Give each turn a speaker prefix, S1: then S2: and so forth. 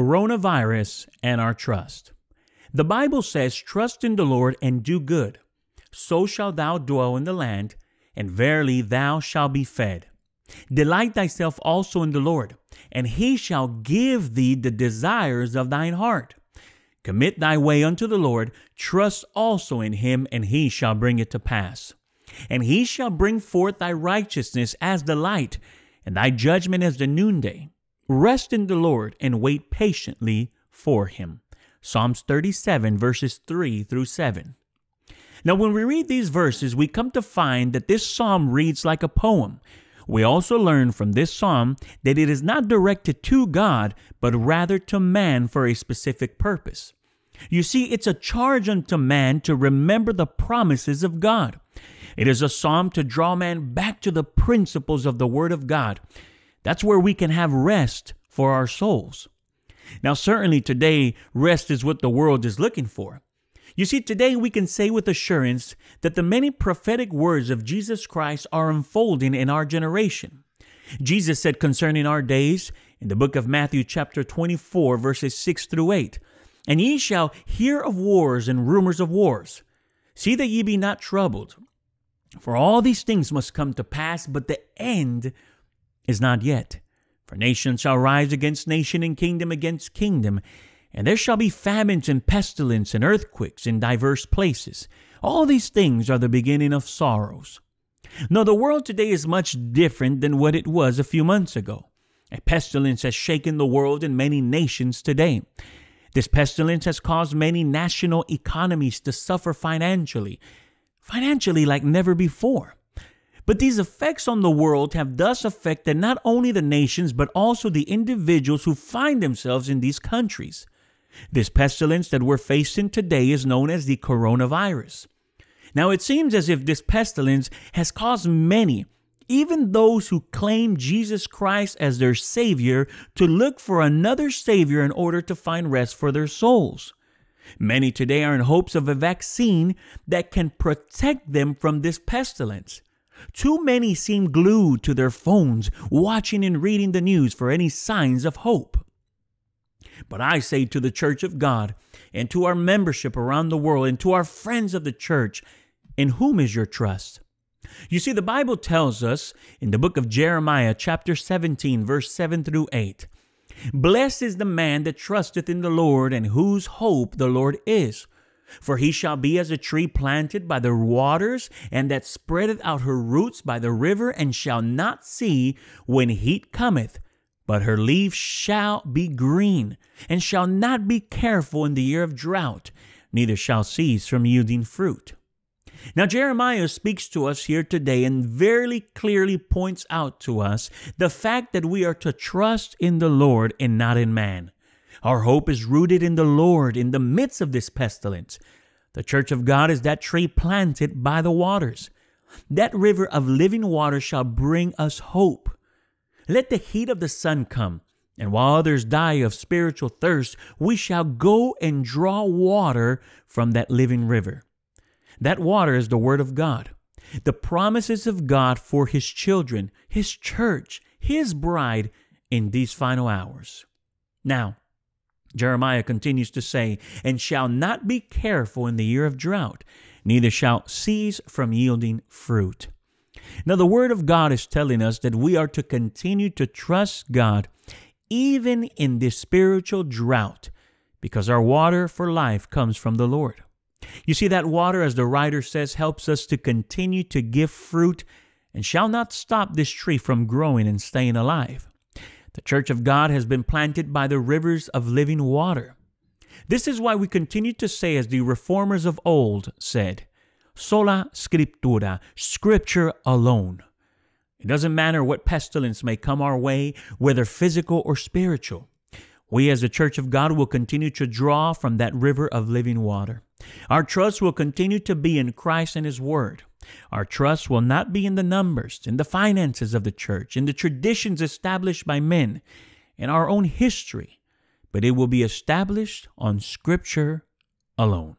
S1: coronavirus and our trust. The Bible says, Trust in the Lord and do good, so shalt thou dwell in the land, and verily thou shalt be fed. Delight thyself also in the Lord, and he shall give thee the desires of thine heart. Commit thy way unto the Lord, trust also in him, and he shall bring it to pass. And he shall bring forth thy righteousness as the light, and thy judgment as the noonday. Rest in the Lord and wait patiently for him. Psalms 37, verses 3 through 7. Now, when we read these verses, we come to find that this psalm reads like a poem. We also learn from this psalm that it is not directed to God, but rather to man for a specific purpose. You see, it's a charge unto man to remember the promises of God. It is a psalm to draw man back to the principles of the Word of God that's where we can have rest for our souls. Now, certainly today, rest is what the world is looking for. You see, today we can say with assurance that the many prophetic words of Jesus Christ are unfolding in our generation. Jesus said concerning our days in the book of Matthew, chapter 24, verses 6 through 8, And ye shall hear of wars and rumors of wars. See that ye be not troubled, for all these things must come to pass, but the end is not yet. For nation shall rise against nation, and kingdom against kingdom. And there shall be famines and pestilence and earthquakes in divers places. All these things are the beginning of sorrows. Now, the world today is much different than what it was a few months ago. A pestilence has shaken the world and many nations today. This pestilence has caused many national economies to suffer financially, financially like never before. But these effects on the world have thus affected not only the nations, but also the individuals who find themselves in these countries. This pestilence that we're facing today is known as the coronavirus. Now, it seems as if this pestilence has caused many, even those who claim Jesus Christ as their Savior, to look for another Savior in order to find rest for their souls. Many today are in hopes of a vaccine that can protect them from this pestilence. Too many seem glued to their phones, watching and reading the news for any signs of hope. But I say to the church of God, and to our membership around the world, and to our friends of the church, in whom is your trust? You see, the Bible tells us in the book of Jeremiah, chapter 17, verse 7 through 8 Blessed is the man that trusteth in the Lord, and whose hope the Lord is for he shall be as a tree planted by the waters, and that spreadeth out her roots by the river, and shall not see when heat cometh. But her leaves shall be green, and shall not be careful in the year of drought, neither shall cease from yielding fruit. Now, Jeremiah speaks to us here today and very clearly points out to us the fact that we are to trust in the Lord and not in man. Our hope is rooted in the Lord in the midst of this pestilence. The church of God is that tree planted by the waters. That river of living water shall bring us hope. Let the heat of the sun come, and while others die of spiritual thirst, we shall go and draw water from that living river. That water is the Word of God, the promises of God for His children, His church, His bride in these final hours. Now, Jeremiah continues to say, and shall not be careful in the year of drought, neither shall cease from yielding fruit. Now, the Word of God is telling us that we are to continue to trust God even in this spiritual drought, because our water for life comes from the Lord. You see, that water, as the writer says, helps us to continue to give fruit and shall not stop this tree from growing and staying alive. The church of God has been planted by the rivers of living water. This is why we continue to say, as the reformers of old said, sola scriptura, scripture alone. It doesn't matter what pestilence may come our way, whether physical or spiritual. We, as the church of God, will continue to draw from that river of living water. Our trust will continue to be in Christ and His Word. Our trust will not be in the numbers, in the finances of the church, in the traditions established by men, in our own history, but it will be established on Scripture alone.